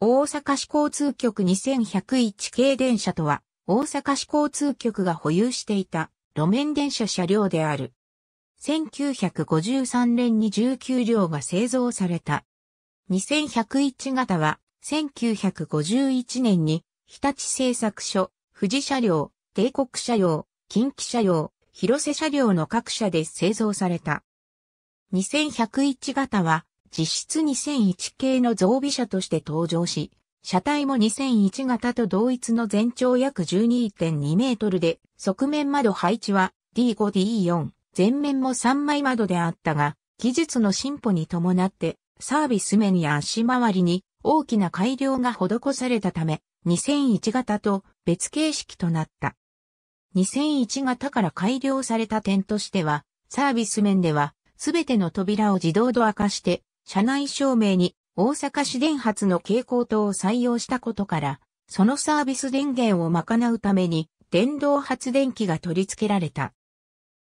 大阪市交通局2101系電車とは、大阪市交通局が保有していた路面電車車両である。1953年に19両が製造された。2101型は、1951年に、日立製作所、富士車両、帝国車両、近畿車両、広瀬車両の各社で製造された。2101型は、実質2001系の増備車として登場し、車体も2001型と同一の全長約12.2メートルで、側面窓配置は D5D4、前面も3枚窓であったが、技術の進歩に伴ってサービス面や足回りに大きな改良が施されたため、2001型と別形式となった。2001型から改良された点としては、サービス面では、すべての扉を自動ドア化して、車内照明に大阪市電発の蛍光灯を採用したことから、そのサービス電源を賄うために電動発電機が取り付けられた。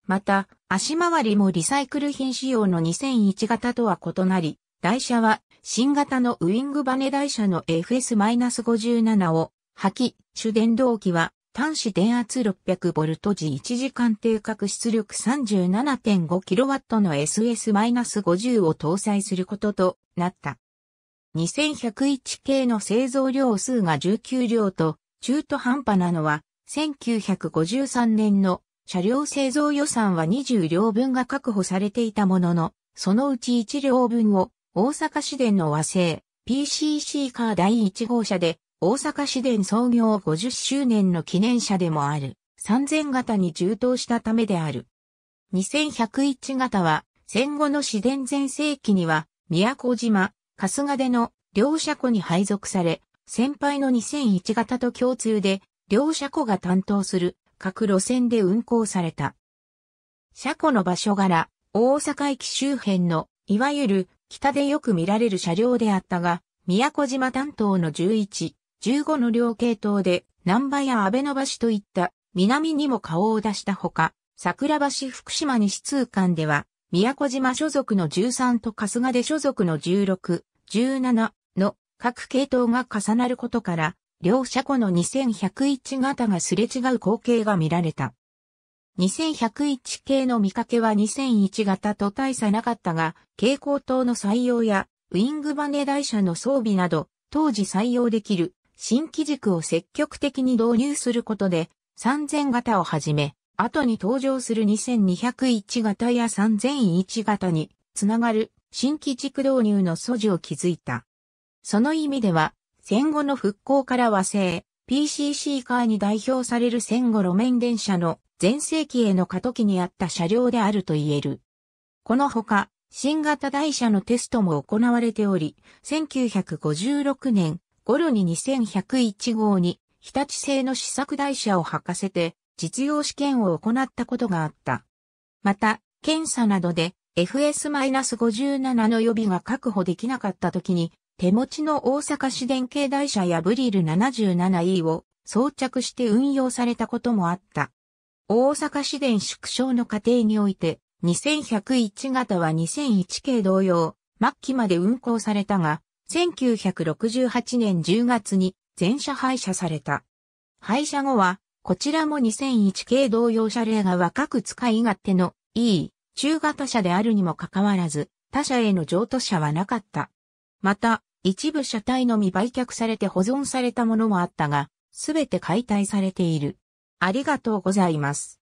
また、足回りもリサイクル品仕様の2001型とは異なり、台車は新型のウィングバネ台車の FS-57 を履き、主電動機は端子電圧 600V 時1時間定格出力 37.5kW の SS-50 を搭載することとなった。2101系の製造量数が19両と中途半端なのは1953年の車両製造予算は20両分が確保されていたものの、そのうち1両分を大阪市電の和製 PCC カー第1号車で大阪市電創業50周年の記念車でもある、3000型に充当したためである。2101型は、戦後の市電全盛期には、宮古島、春日での両車庫に配属され、先輩の2001型と共通で、両車庫が担当する各路線で運行された。車庫の場所柄、大阪駅周辺の、いわゆる北でよく見られる車両であったが、宮古島担当の11、15の両系統で、南波や安倍野橋といった南にも顔を出したほか、桜橋福島西通館では、宮古島所属の13と春日で所属の16、17の各系統が重なることから、両車庫の2101型がすれ違う光景が見られた。2101系の見かけは2001型と大差なかったが、蛍光灯の採用やウィングバネ台車の装備など、当時採用できる新機軸を積極的に導入することで、3000型をはじめ、後に登場する2201型や3001型につながる新機軸導入の素地を築いた。その意味では、戦後の復興から和製、PCC カーに代表される戦後路面電車の前世紀への過渡期にあった車両であると言える。このほか、新型台車のテストも行われており、1956年、ゴロに2101号に日立製の試作台車を履かせて実用試験を行ったことがあった。また、検査などで FS-57 の予備が確保できなかった時に手持ちの大阪市電系台車やブリル 77E を装着して運用されたこともあった。大阪市電縮小の過程において2101型は2001系同様末期まで運行されたが1968年10月に全車廃車された。廃車後は、こちらも2001系同様車例が若く使い勝手のいい中型車であるにもかかわらず、他社への譲渡車はなかった。また、一部車体のみ売却されて保存されたものもあったが、すべて解体されている。ありがとうございます。